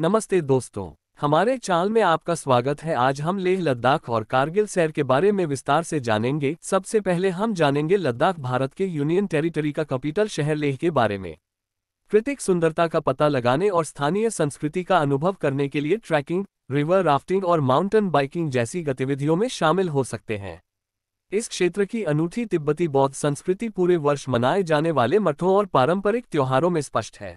नमस्ते दोस्तों हमारे चाल में आपका स्वागत है आज हम लेह लद्दाख और कारगिल सैर के बारे में विस्तार से जानेंगे सबसे पहले हम जानेंगे लद्दाख भारत के यूनियन टेरिटरी का कैपिटल शहर लेह के बारे में कृतिक सुंदरता का पता लगाने और स्थानीय संस्कृति का अनुभव करने के लिए ट्रैकिंग रिवर राफ्टिंग और माउंटेन बाइकिंग जैसी गतिविधियों में शामिल हो सकते हैं इस क्षेत्र की अनूठी तिब्बती बौद्ध संस्कृति पूरे वर्ष मनाए जाने वाले मठों और पारंपरिक त्योहारों में स्पष्ट है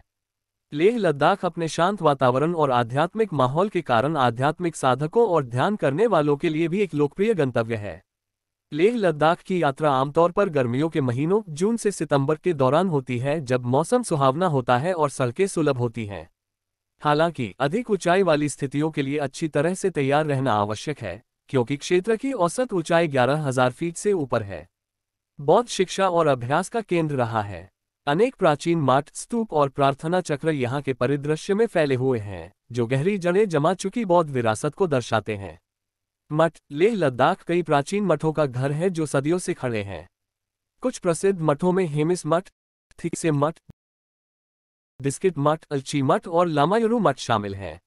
लेह लद्दाख अपने शांत वातावरण और आध्यात्मिक माहौल के कारण आध्यात्मिक साधकों और ध्यान करने वालों के लिए भी एक लोकप्रिय गंतव्य है लेह लद्दाख की यात्रा आमतौर पर गर्मियों के महीनों जून से सितंबर के दौरान होती है जब मौसम सुहावना होता है और सड़कें सुलभ होती हैं हालांकि अधिक ऊंचाई वाली स्थितियों के लिए अच्छी तरह से तैयार रहना आवश्यक है क्योंकि क्षेत्र की औसत ऊंचाई ग्यारह हजार फीट से ऊपर है बौद्ध शिक्षा और अभ्यास का केंद्र रहा है अनेक प्राचीन माट स्तूप और प्रार्थना चक्र यहाँ के परिदृश्य में फैले हुए हैं जो गहरी जड़ें जमा चुकी बौद्ध विरासत को दर्शाते हैं मठ लेह लद्दाख कई प्राचीन मठों का घर है जो सदियों से खड़े हैं कुछ प्रसिद्ध मठों में हेमिस मठ थिकसे मठ बिस्किट मठ अल्ची मठ और लामायुरु मठ शामिल हैं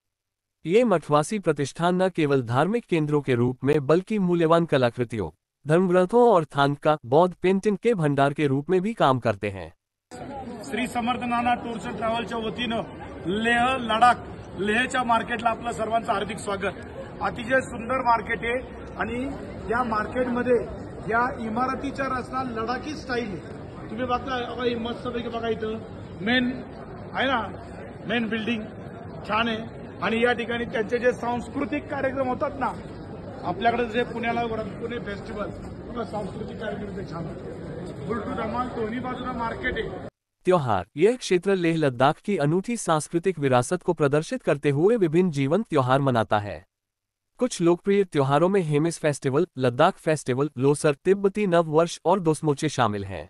ये मठवासी प्रतिष्ठान न केवल धार्मिक केंद्रों के रूप में बल्कि मूल्यवान कलाकृतियों धर्मग्रंथों और थानका बौद्ध पेंटिंग के भंडार के रूप में भी काम करते हैं श्री समर्थ नाना टूर्स अँड ट्रॅव्हलच्या वतीनं लेह लडाख लेहच्या मार्केटला आपलं सर्वांचं हार्दिक स्वागत अतिशय सुंदर मार्केट आहे आणि या मार्केटमध्ये या इमारतीच्या रचना लडाखी स्टाईल आहे तुम्ही बघता मस्तपैकी बघा इथं मेन आहे ना मेन बिल्डिंग छान आहे आणि या ठिकाणी त्यांचे जे सांस्कृतिक कार्यक्रम होतात ना आपल्याकडे जे पुण्याला पुणे फेस्टिवल सांस्कृतिक कार्यक्रम ते छान होते बुलटू धमाल दोन्ही बाजूला मार्केट आहे त्योहार यह क्षेत्र लेह लद्दाख की अनूठी सांस्कृतिक विरासत को प्रदर्शित करते हुए विभिन्न जीवंत त्योहार मनाता है कुछ लोकप्रिय त्योहारों में हेमिस फेस्टिवल लद्दाख फेस्टिवल लोसर तिब्बती नववर्ष और दोस्मोचे शामिल हैं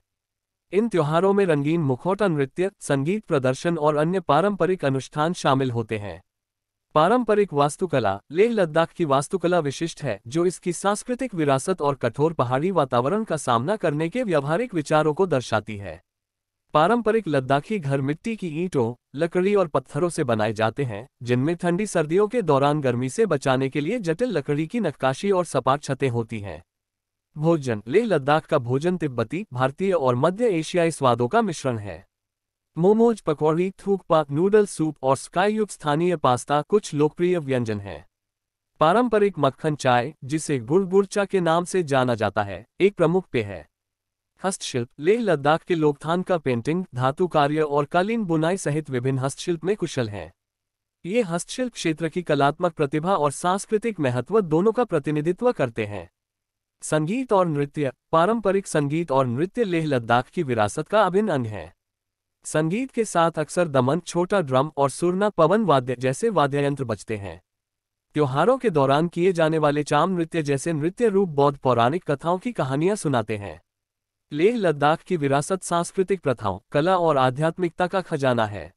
इन त्योहारों में रंगीन मुखौटा नृत्य संगीत प्रदर्शन और अन्य पारंपरिक अनुष्ठान शामिल होते हैं पारंपरिक वास्तुकला लेह लद्दाख की वास्तुकला विशिष्ट है जो इसकी सांस्कृतिक विरासत और कठोर पहाड़ी वातावरण का सामना करने के व्यवहारिक विचारों को दर्शाती है पारंपरिक लद्दाखी घर मिट्टी की ईंटों लकड़ी और पत्थरों से बनाए जाते हैं जिनमें ठंडी सर्दियों के दौरान गर्मी से बचाने के लिए जटिल लकड़ी की नक्काशी और सपाट छतें होती हैं भोजन लेह लद्दाख का भोजन तिब्बती भारतीय और मध्य एशियाई स्वादों का मिश्रण है मोमोज पकौड़ी थूकपा नूडल सूप और स्काईयुक्त स्थानीय पास्ता कुछ लोकप्रिय व्यंजन हैं पारंपरिक मक्खन चाय जिसे गुड़ गुड़चा के नाम से जाना जाता है एक प्रमुख पेय है हस्तशिल्प लेह लद्दाख के लोकथान का पेंटिंग धातु कार्य और कालीन बुनाई सहित विभिन्न हस्तशिल्प में कुशल हैं ये हस्तशिल्प क्षेत्र की कलात्मक प्रतिभा और सांस्कृतिक महत्व दोनों का प्रतिनिधित्व करते हैं संगीत और नृत्य पारंपरिक संगीत और नृत्य लेह लद्दाख की विरासत का अभिन्न अंग है संगीत के साथ अक्सर दमन छोटा ड्रम और सुरना पवन वाद्य जैसे वाद्ययंत्र बजते हैं त्योहारों के दौरान किए जाने वाले चाम नृत्य जैसे नृत्य रूप बौद्ध पौराणिक कथाओं की कहानियां सुनाते हैं लेह लद्दाख की विरासत सांस्कृतिक प्रथाओं कला और आध्यात्मिकता का खजाना है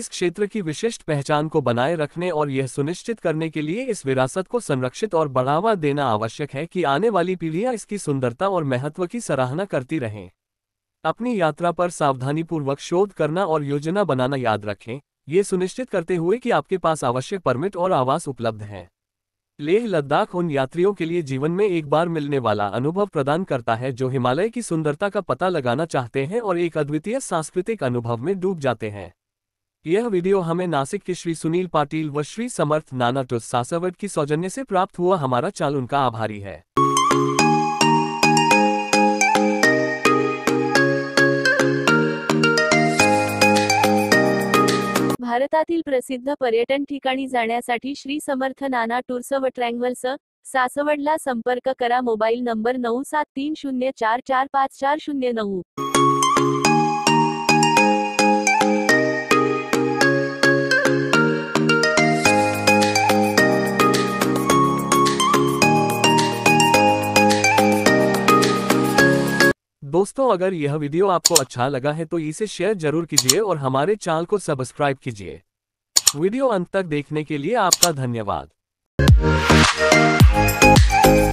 इस क्षेत्र की विशिष्ट पहचान को बनाए रखने और यह सुनिश्चित करने के लिए इस विरासत को संरक्षित और बढ़ावा देना आवश्यक है कि आने वाली पीढ़ियां इसकी सुंदरता और महत्व की सराहना करती रहें अपनी यात्रा पर सावधानीपूर्वक शोध करना और योजना बनाना याद रखें ये सुनिश्चित करते हुए कि आपके पास आवश्यक परमिट और आवास उपलब्ध हैं लेह लद्दाख उन यात्रियों के लिए जीवन में एक बार मिलने वाला अनुभव प्रदान करता है जो हिमालय की सुंदरता का पता लगाना चाहते हैं और एक अद्वितीय सांस्कृतिक अनुभव में डूब जाते हैं यह वीडियो हमें नासिक के श्री सुनील पाटिल व श्री समर्थ नाना टुस सासावट की सौजन्य से प्राप्त हुआ हमारा चाल उनका आभारी है भारतातील प्रसिद्ध पर्यटन ठिकाणी जाण्यासाठी श्री समर्थ नाना टूर्स व ट्रँगल्स सासवडला संपर्क करा मोबाईल नंबर नऊ सात तीन शून्य चार चार पाच चार शून्य नऊ दोस्तों अगर यह वीडियो आपको अच्छा लगा है तो इसे शेयर जरूर कीजिए और हमारे चैनल को सब्सक्राइब कीजिए वीडियो अंत तक देखने के लिए आपका धन्यवाद